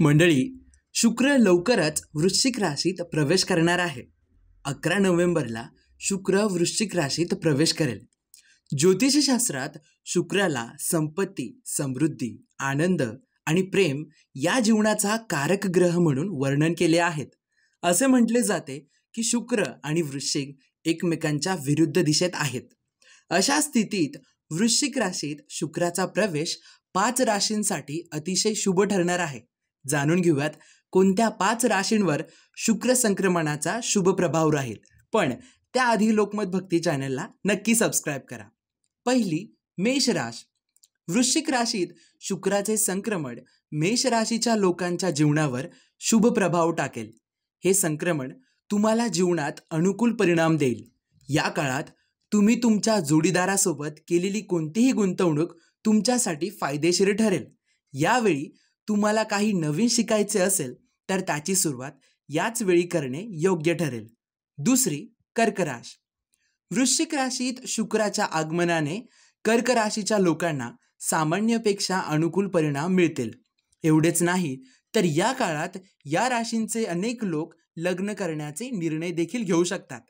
मंडळी शुक्र लवकरच वृश्चिक राशीत प्रवेश करणार आहे अकरा नोव्हेंबरला शुक्र वृश्चिक राशीत प्रवेश करेल ज्योतिषशास्त्रात शुक्राला संपत्ती समृद्धी आनंद आणि प्रेम या जीवनाचा कारक ग्रह म्हणून वर्णन केले आहेत असे म्हटले जाते की शुक्र आणि वृश्चिक एकमेकांच्या विरुद्ध दिशेत आहेत अशा स्थितीत वृश्चिक राशीत शुक्राचा प्रवेश पाच राशींसाठी अतिशय शुभ ठरणार आहे जाणून घेऊयात कोणत्या पाच राशींवर शुक्र संक्रमणाचा शुभ प्रभाव राहील पण त्याआधी लोकमत भक्ती चॅनलला नक्की सबस्क्राईब करा पहिली मेष राश वृश्चिक राशीत शुक्राचे संक्रमण मेष राशीच्या लोकांच्या जीवनावर शुभ प्रभाव टाकेल हे संक्रमण तुम्हाला जीवनात अनुकूल परिणाम देईल या काळात तुम्ही तुमच्या जोडीदारासोबत केलेली कोणतीही गुंतवणूक तुमच्यासाठी फायदेशीर ठरेल यावेळी तुम्हाला काही नवीन शिकायचे असेल तर त्याची सुरुवात याच वेळी करणे योग्य ठरेल दुसरी कर्क राश वृश्चिक राशीत शुक्राच्या आगमनाने कर्क राशीच्या लोकांना सामान्यपेक्षा अनुकूल परिणाम मिळतील एवढेच नाही तर या काळात या राशींचे अनेक लोक लग्न करण्याचे निर्णय देखील घेऊ शकतात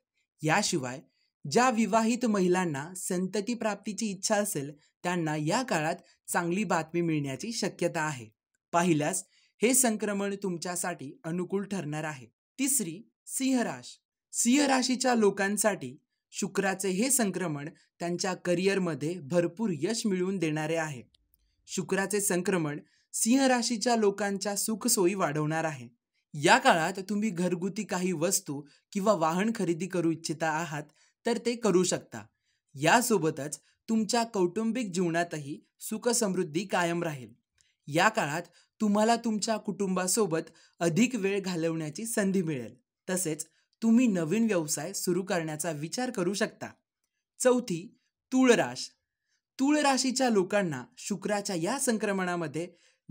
याशिवाय ज्या विवाहित महिलांना संतती प्राप्तीची इच्छा असेल त्यांना या काळात चांगली बातमी मिळण्याची शक्यता आहे पाहिल्यास हे संक्रमण तुमच्यासाठी अनुकूल ठरणार आहे तिसरी सिंहराश सिंह राशीच्या लोकांसाठी शुक्राचे हे संक्रमण त्यांच्या करिअरमध्ये भरपूर यश मिळवून देणारे आहे शुक्राचे संक्रमण सिंह राशीच्या लोकांच्या सुखसोयी वाढवणार आहे या काळात तुम्ही घरगुती काही वस्तू किंवा वाहन खरेदी करू इच्छिता आहात तर ते करू शकता यासोबतच तुमच्या कौटुंबिक जीवनातही सुखसमृद्धी कायम राहील या काळात तुम्हाला तुमच्या कुटुंबासोबत अधिक वेळ घालवण्याची संधी मिळेल तसेच तुम्ही नवीन व्यवसाय सुरू करण्याचा विचार करू शकता चौथी तूळ राश तूळ राशीच्या लोकांना शुक्राच्या या संक्रमणामध्ये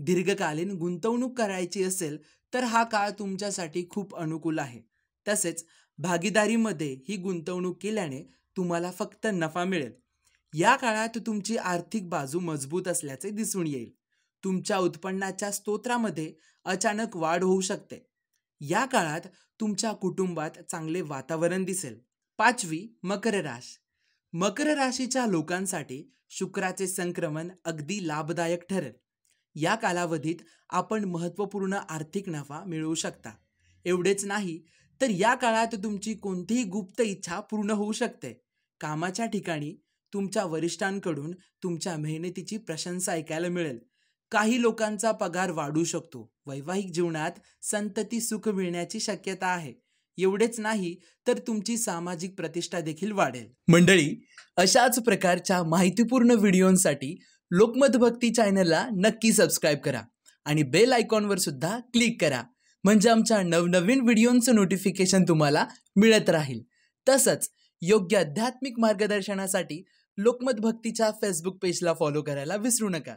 दीर्घकालीन गुंतवणूक करायची असेल तर हा काळ तुमच्यासाठी खूप अनुकूल आहे तसेच भागीदारीमध्ये ही गुंतवणूक केल्याने तुम्हाला फक्त नफा मिळेल या काळात तुमची आर्थिक बाजू मजबूत असल्याचे दिसून येईल तुमच्या उत्पन्नाच्या स्तोत्रामध्ये अचानक वाढ होऊ शकते या काळात तुमच्या कुटुंबात चांगले वातावरण दिसेल पाचवी मकर राश मकर राशीच्या लोकांसाठी शुक्राचे संक्रमण अगदी लाभदायक ठरेल या कालावधीत आपण महत्त्वपूर्ण आर्थिक नफा मिळवू शकता एवढेच नाही तर या काळात तुमची कोणतीही गुप्त इच्छा पूर्ण होऊ शकते कामाच्या ठिकाणी तुमच्या वरिष्ठांकडून तुमच्या मेहनतीची प्रशंसा ऐकायला मिळेल काही लोकांचा पगार वाढू शकतो वैवाहिक जीवनात संतती सुख मिळण्याची शक्यता आहे एवढेच नाही तर तुमची सामाजिक प्रतिष्ठा देखील वाढेल मंडळी अशाच प्रकारच्या माहितीपूर्ण व्हिडिओसाठी लोकमत भक्ती चॅनलला नक्की सबस्क्राईब करा आणि बेल आयकॉनवर सुद्धा क्लिक करा म्हणजे आमच्या नवनवीन व्हिडिओंचं नोटिफिकेशन तुम्हाला मिळत राहील तसंच योग्य आध्यात्मिक मार्गदर्शनासाठी लोकमत भक्तीच्या फेसबुक पेजला फॉलो करायला विसरू नका